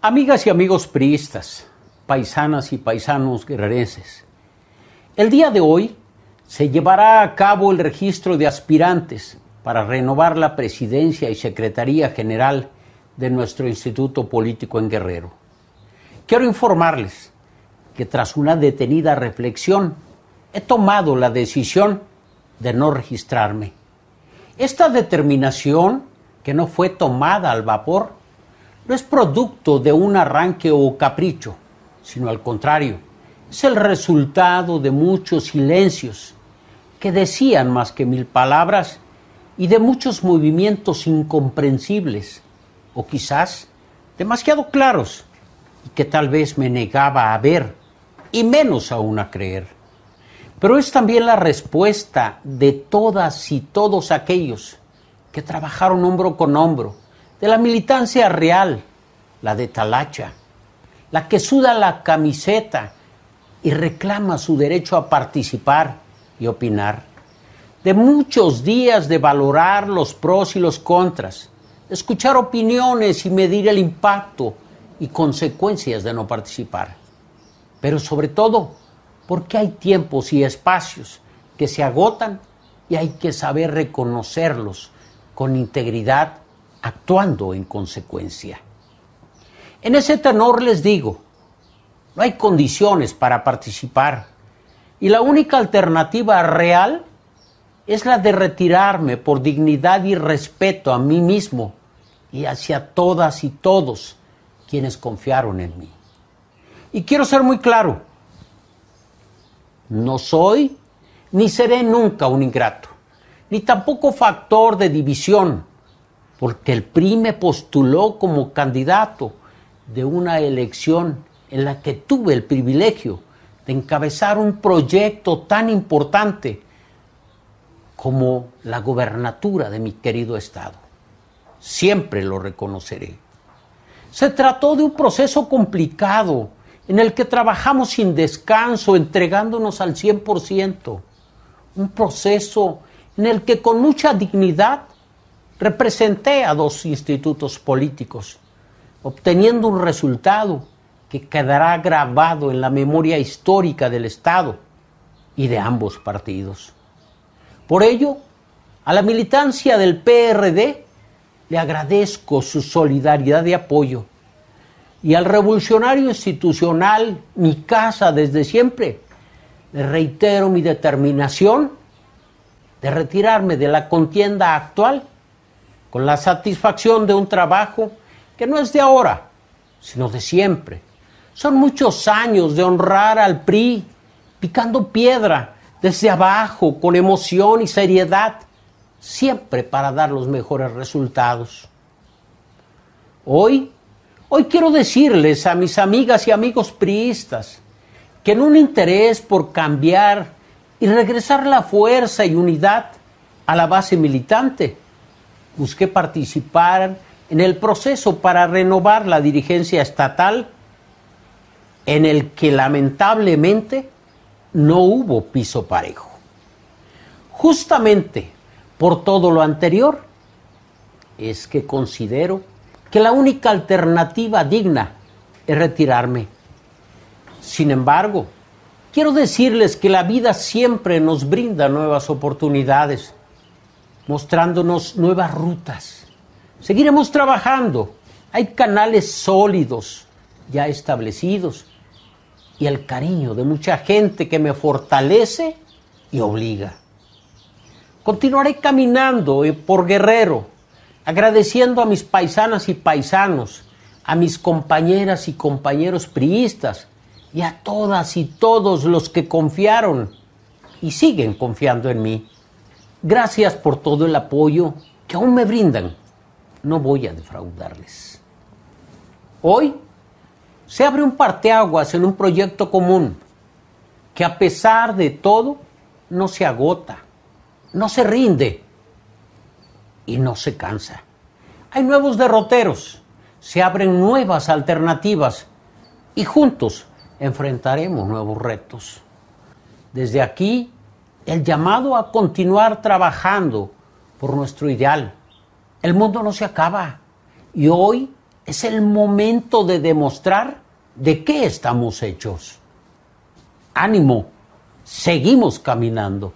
Amigas y amigos priistas, paisanas y paisanos guerrerenses, el día de hoy se llevará a cabo el registro de aspirantes para renovar la presidencia y secretaría general de nuestro Instituto Político en Guerrero. Quiero informarles que tras una detenida reflexión he tomado la decisión de no registrarme. Esta determinación, que no fue tomada al vapor, no es producto de un arranque o capricho, sino al contrario, es el resultado de muchos silencios que decían más que mil palabras y de muchos movimientos incomprensibles, o quizás demasiado claros, y que tal vez me negaba a ver, y menos aún a creer. Pero es también la respuesta de todas y todos aquellos que trabajaron hombro con hombro, de la militancia real, la de Talacha, la que suda la camiseta y reclama su derecho a participar y opinar, de muchos días de valorar los pros y los contras, escuchar opiniones y medir el impacto y consecuencias de no participar. Pero sobre todo, porque hay tiempos y espacios que se agotan y hay que saber reconocerlos con integridad actuando en consecuencia. En ese tenor les digo, no hay condiciones para participar y la única alternativa real es la de retirarme por dignidad y respeto a mí mismo y hacia todas y todos quienes confiaron en mí. Y quiero ser muy claro, no soy ni seré nunca un ingrato, ni tampoco factor de división porque el PRI me postuló como candidato de una elección en la que tuve el privilegio de encabezar un proyecto tan importante como la gobernatura de mi querido Estado. Siempre lo reconoceré. Se trató de un proceso complicado en el que trabajamos sin descanso, entregándonos al 100%. Un proceso en el que con mucha dignidad Representé a dos institutos políticos, obteniendo un resultado que quedará grabado en la memoria histórica del Estado y de ambos partidos. Por ello, a la militancia del PRD le agradezco su solidaridad y apoyo, y al revolucionario institucional, mi casa desde siempre, le reitero mi determinación de retirarme de la contienda actual con la satisfacción de un trabajo que no es de ahora, sino de siempre. Son muchos años de honrar al PRI, picando piedra desde abajo, con emoción y seriedad, siempre para dar los mejores resultados. Hoy, hoy quiero decirles a mis amigas y amigos priistas que en un interés por cambiar y regresar la fuerza y unidad a la base militante, busqué participar en el proceso para renovar la dirigencia estatal en el que lamentablemente no hubo piso parejo. Justamente por todo lo anterior, es que considero que la única alternativa digna es retirarme. Sin embargo, quiero decirles que la vida siempre nos brinda nuevas oportunidades mostrándonos nuevas rutas. Seguiremos trabajando. Hay canales sólidos ya establecidos y el cariño de mucha gente que me fortalece y obliga. Continuaré caminando eh, por Guerrero, agradeciendo a mis paisanas y paisanos, a mis compañeras y compañeros priistas y a todas y todos los que confiaron y siguen confiando en mí. Gracias por todo el apoyo que aún me brindan. No voy a defraudarles. Hoy se abre un parteaguas en un proyecto común que a pesar de todo no se agota, no se rinde y no se cansa. Hay nuevos derroteros, se abren nuevas alternativas y juntos enfrentaremos nuevos retos. Desde aquí el llamado a continuar trabajando por nuestro ideal. El mundo no se acaba y hoy es el momento de demostrar de qué estamos hechos. Ánimo, seguimos caminando.